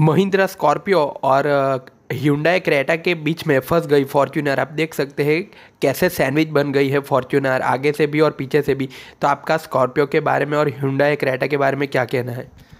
Mahindra Scorpio और Hyundai Creta के बीच में फंस गई फॉर्च्यूनर आप देख सकते हैं कैसे सैंडविच बन गई है फॉर्च्यूनर आगे से भी और पीछे से भी तो आपका स्कॉर्पियो के बारे में और ह्यूंडाई क्रेटा के बारे में क्या कहना है